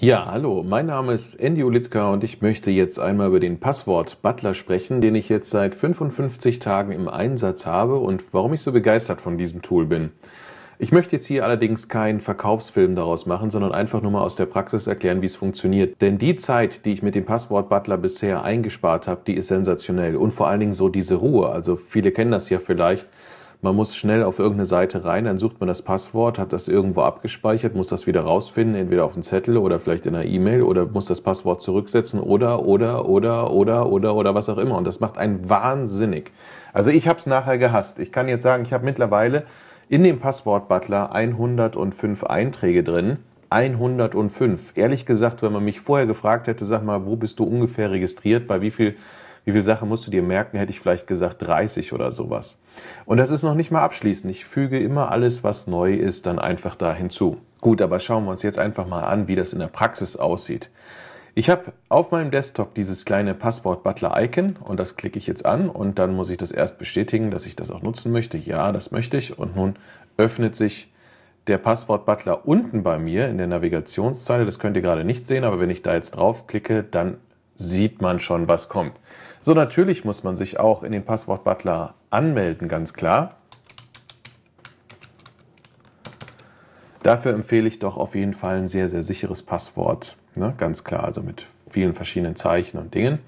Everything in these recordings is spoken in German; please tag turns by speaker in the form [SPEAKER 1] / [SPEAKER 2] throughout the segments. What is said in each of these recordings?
[SPEAKER 1] Ja, hallo, mein Name ist Andy Ulitzka und ich möchte jetzt einmal über den Passwort Butler sprechen, den ich jetzt seit 55 Tagen im Einsatz habe und warum ich so begeistert von diesem Tool bin. Ich möchte jetzt hier allerdings keinen Verkaufsfilm daraus machen, sondern einfach nur mal aus der Praxis erklären, wie es funktioniert. Denn die Zeit, die ich mit dem Passwort Butler bisher eingespart habe, die ist sensationell und vor allen Dingen so diese Ruhe. Also viele kennen das ja vielleicht man muss schnell auf irgendeine Seite rein, dann sucht man das Passwort, hat das irgendwo abgespeichert, muss das wieder rausfinden, entweder auf dem Zettel oder vielleicht in einer E-Mail oder muss das Passwort zurücksetzen oder, oder, oder, oder, oder, oder was auch immer. Und das macht einen wahnsinnig. Also ich habe es nachher gehasst. Ich kann jetzt sagen, ich habe mittlerweile in dem Passwort-Butler 105 Einträge drin. 105. Ehrlich gesagt, wenn man mich vorher gefragt hätte, sag mal, wo bist du ungefähr registriert, bei wie viel wie viele Sachen musst du dir merken, hätte ich vielleicht gesagt 30 oder sowas. Und das ist noch nicht mal abschließend. Ich füge immer alles, was neu ist, dann einfach da hinzu. Gut, aber schauen wir uns jetzt einfach mal an, wie das in der Praxis aussieht. Ich habe auf meinem Desktop dieses kleine Passwort-Butler-Icon und das klicke ich jetzt an und dann muss ich das erst bestätigen, dass ich das auch nutzen möchte. Ja, das möchte ich und nun öffnet sich der Passwort-Butler unten bei mir in der Navigationszeile. Das könnt ihr gerade nicht sehen, aber wenn ich da jetzt draufklicke, dann sieht man schon, was kommt. So, natürlich muss man sich auch in den Passwortbutler anmelden, ganz klar. Dafür empfehle ich doch auf jeden Fall ein sehr, sehr sicheres Passwort. Ne? Ganz klar, also mit vielen verschiedenen Zeichen und Dingen.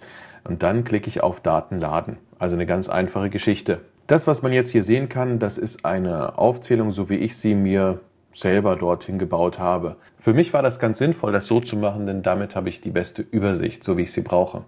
[SPEAKER 1] Und dann klicke ich auf Daten laden. Also eine ganz einfache Geschichte. Das, was man jetzt hier sehen kann, das ist eine Aufzählung, so wie ich sie mir selber dorthin gebaut habe. Für mich war das ganz sinnvoll, das so zu machen, denn damit habe ich die beste Übersicht, so wie ich sie brauche.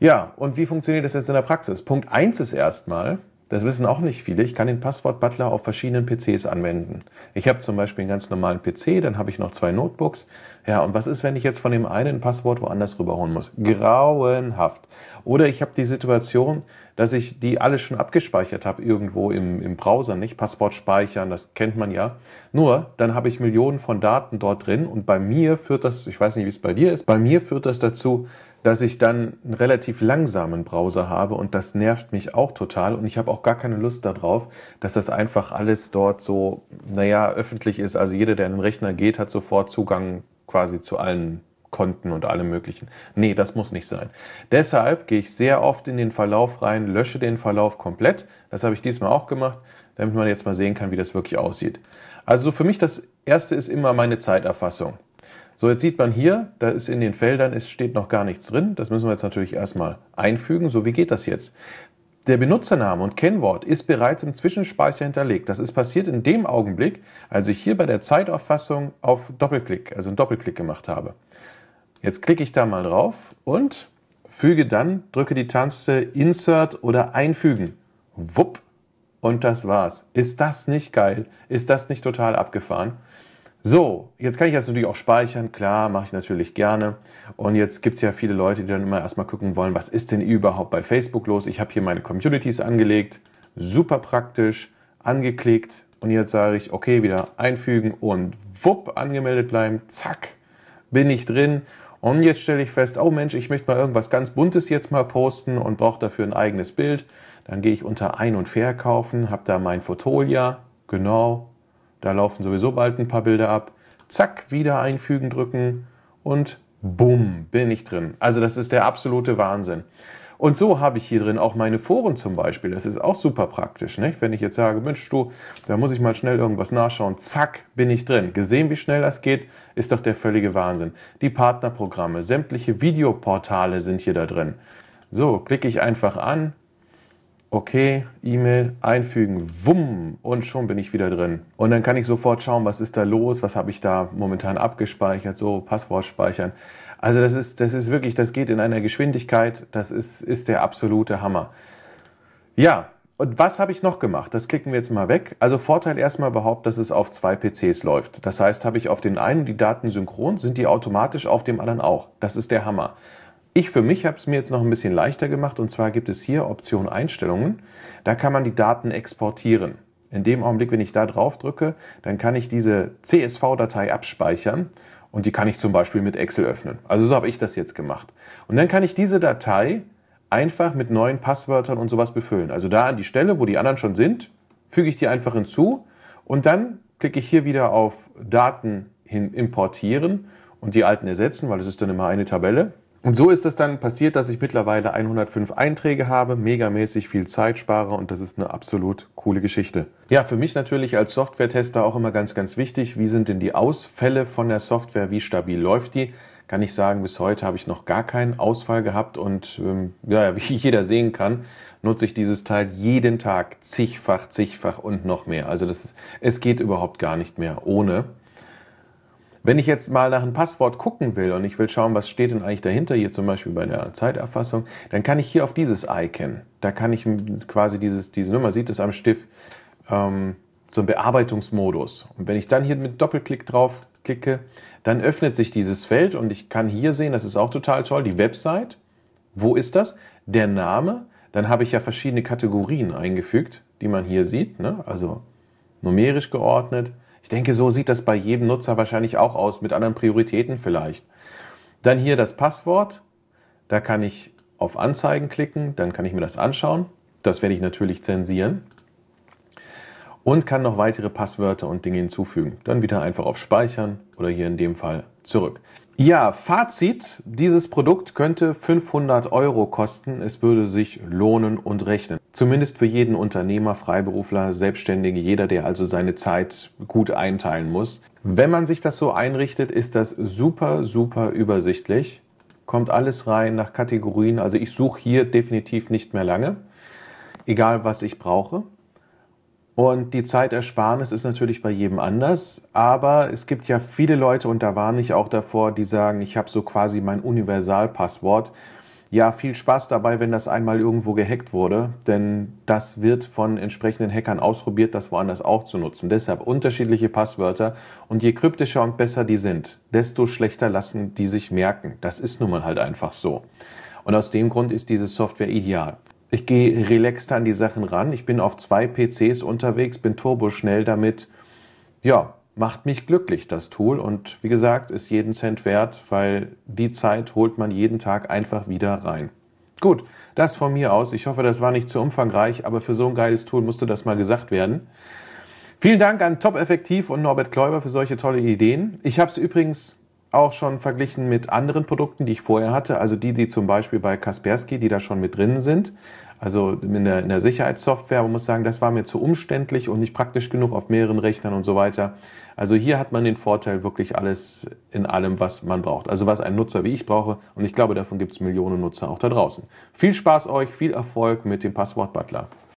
[SPEAKER 1] Ja, und wie funktioniert das jetzt in der Praxis? Punkt eins ist erstmal, das wissen auch nicht viele, ich kann den Passwort-Butler auf verschiedenen PCs anwenden. Ich habe zum Beispiel einen ganz normalen PC, dann habe ich noch zwei Notebooks. Ja, und was ist, wenn ich jetzt von dem einen ein Passwort woanders rüberholen muss? Grauenhaft. Oder ich habe die Situation, dass ich die alle schon abgespeichert habe irgendwo im, im Browser, nicht? Passwort speichern, das kennt man ja. Nur, dann habe ich Millionen von Daten dort drin und bei mir führt das, ich weiß nicht, wie es bei dir ist, bei mir führt das dazu, dass ich dann einen relativ langsamen Browser habe und das nervt mich auch total und ich habe auch gar keine Lust darauf, dass das einfach alles dort so, naja, öffentlich ist. Also jeder, der in den Rechner geht, hat sofort Zugang quasi zu allen Konten und allem möglichen. Nee, das muss nicht sein. Deshalb gehe ich sehr oft in den Verlauf rein, lösche den Verlauf komplett. Das habe ich diesmal auch gemacht, damit man jetzt mal sehen kann, wie das wirklich aussieht. Also für mich das erste ist immer meine Zeiterfassung. So, jetzt sieht man hier, da ist in den Feldern, es steht noch gar nichts drin. Das müssen wir jetzt natürlich erstmal einfügen. So, wie geht das jetzt? Der Benutzername und Kennwort ist bereits im Zwischenspeicher hinterlegt. Das ist passiert in dem Augenblick, als ich hier bei der Zeitauffassung auf Doppelklick, also einen Doppelklick gemacht habe. Jetzt klicke ich da mal drauf und füge dann, drücke die Taste Insert oder Einfügen. Wupp. Und das war's. Ist das nicht geil? Ist das nicht total abgefahren? So, jetzt kann ich das natürlich auch speichern. Klar, mache ich natürlich gerne. Und jetzt gibt's ja viele Leute, die dann immer erstmal gucken wollen, was ist denn überhaupt bei Facebook los? Ich habe hier meine Communities angelegt. Super praktisch. Angeklickt. Und jetzt sage ich, okay, wieder einfügen und wupp, angemeldet bleiben. Zack, bin ich drin. Und jetzt stelle ich fest, oh Mensch, ich möchte mal irgendwas ganz Buntes jetzt mal posten und brauche dafür ein eigenes Bild. Dann gehe ich unter Ein- und Verkaufen, habe da mein Fotolia, genau, da laufen sowieso bald ein paar Bilder ab. Zack, wieder einfügen drücken und bumm, bin ich drin. Also das ist der absolute Wahnsinn. Und so habe ich hier drin auch meine Foren zum Beispiel. Das ist auch super praktisch. Nicht? Wenn ich jetzt sage, Mensch, du, da muss ich mal schnell irgendwas nachschauen. Zack, bin ich drin. Gesehen, wie schnell das geht, ist doch der völlige Wahnsinn. Die Partnerprogramme, sämtliche Videoportale sind hier da drin. So, klicke ich einfach an, okay, E-Mail einfügen, wumm, und schon bin ich wieder drin. Und dann kann ich sofort schauen, was ist da los, was habe ich da momentan abgespeichert, so Passwort speichern. Also das ist, das ist wirklich, das geht in einer Geschwindigkeit, das ist, ist der absolute Hammer. Ja, und was habe ich noch gemacht? Das klicken wir jetzt mal weg. Also Vorteil erstmal überhaupt, dass es auf zwei PCs läuft. Das heißt, habe ich auf den einen die Daten synchron, sind die automatisch auf dem anderen auch. Das ist der Hammer. Ich für mich habe es mir jetzt noch ein bisschen leichter gemacht und zwar gibt es hier Option Einstellungen. Da kann man die Daten exportieren. In dem Augenblick, wenn ich da drauf drücke, dann kann ich diese CSV-Datei abspeichern und die kann ich zum Beispiel mit Excel öffnen. Also so habe ich das jetzt gemacht. Und dann kann ich diese Datei einfach mit neuen Passwörtern und sowas befüllen. Also da an die Stelle, wo die anderen schon sind, füge ich die einfach hinzu und dann klicke ich hier wieder auf Daten hin importieren und die alten ersetzen, weil es ist dann immer eine Tabelle. Und so ist es dann passiert, dass ich mittlerweile 105 Einträge habe, megamäßig viel Zeit spare und das ist eine absolut coole Geschichte. Ja, für mich natürlich als Software-Tester auch immer ganz, ganz wichtig, wie sind denn die Ausfälle von der Software, wie stabil läuft die? Kann ich sagen, bis heute habe ich noch gar keinen Ausfall gehabt und ähm, ja, wie jeder sehen kann, nutze ich dieses Teil jeden Tag zigfach, zigfach und noch mehr. Also das ist, es geht überhaupt gar nicht mehr ohne. Wenn ich jetzt mal nach einem Passwort gucken will und ich will schauen, was steht denn eigentlich dahinter, hier zum Beispiel bei der Zeiterfassung, dann kann ich hier auf dieses Icon, da kann ich quasi dieses, diese Nummer, sieht es am Stift, ähm, so einen Bearbeitungsmodus. Und wenn ich dann hier mit Doppelklick drauf klicke, dann öffnet sich dieses Feld und ich kann hier sehen, das ist auch total toll, die Website. Wo ist das? Der Name. Dann habe ich ja verschiedene Kategorien eingefügt, die man hier sieht, ne? also numerisch geordnet. Ich denke, so sieht das bei jedem Nutzer wahrscheinlich auch aus, mit anderen Prioritäten vielleicht. Dann hier das Passwort. Da kann ich auf Anzeigen klicken, dann kann ich mir das anschauen. Das werde ich natürlich zensieren. Und kann noch weitere Passwörter und Dinge hinzufügen. Dann wieder einfach auf Speichern oder hier in dem Fall zurück. Ja, Fazit, dieses Produkt könnte 500 Euro kosten, es würde sich lohnen und rechnen. Zumindest für jeden Unternehmer, Freiberufler, Selbstständige, jeder, der also seine Zeit gut einteilen muss. Wenn man sich das so einrichtet, ist das super, super übersichtlich. Kommt alles rein nach Kategorien, also ich suche hier definitiv nicht mehr lange, egal was ich brauche. Und die Zeitersparnis ist natürlich bei jedem anders, aber es gibt ja viele Leute, und da warne ich auch davor, die sagen, ich habe so quasi mein Universalpasswort. Ja, viel Spaß dabei, wenn das einmal irgendwo gehackt wurde, denn das wird von entsprechenden Hackern ausprobiert, das woanders auch zu nutzen. Deshalb unterschiedliche Passwörter und je kryptischer und besser die sind, desto schlechter lassen die sich merken. Das ist nun mal halt einfach so. Und aus dem Grund ist diese Software ideal ich gehe relaxter an die Sachen ran. Ich bin auf zwei PCs unterwegs, bin turboschnell damit. Ja, macht mich glücklich, das Tool. Und wie gesagt, ist jeden Cent wert, weil die Zeit holt man jeden Tag einfach wieder rein. Gut, das von mir aus. Ich hoffe, das war nicht zu umfangreich, aber für so ein geiles Tool musste das mal gesagt werden. Vielen Dank an Top Effektiv und Norbert Kläuber für solche tolle Ideen. Ich habe es übrigens auch schon verglichen mit anderen Produkten, die ich vorher hatte. Also die, die zum Beispiel bei Kaspersky, die da schon mit drin sind. Also in der, in der Sicherheitssoftware, man muss sagen, das war mir zu umständlich und nicht praktisch genug auf mehreren Rechnern und so weiter. Also hier hat man den Vorteil wirklich alles in allem, was man braucht. Also was ein Nutzer wie ich brauche. Und ich glaube, davon gibt es Millionen Nutzer auch da draußen. Viel Spaß euch, viel Erfolg mit dem Passwort Butler.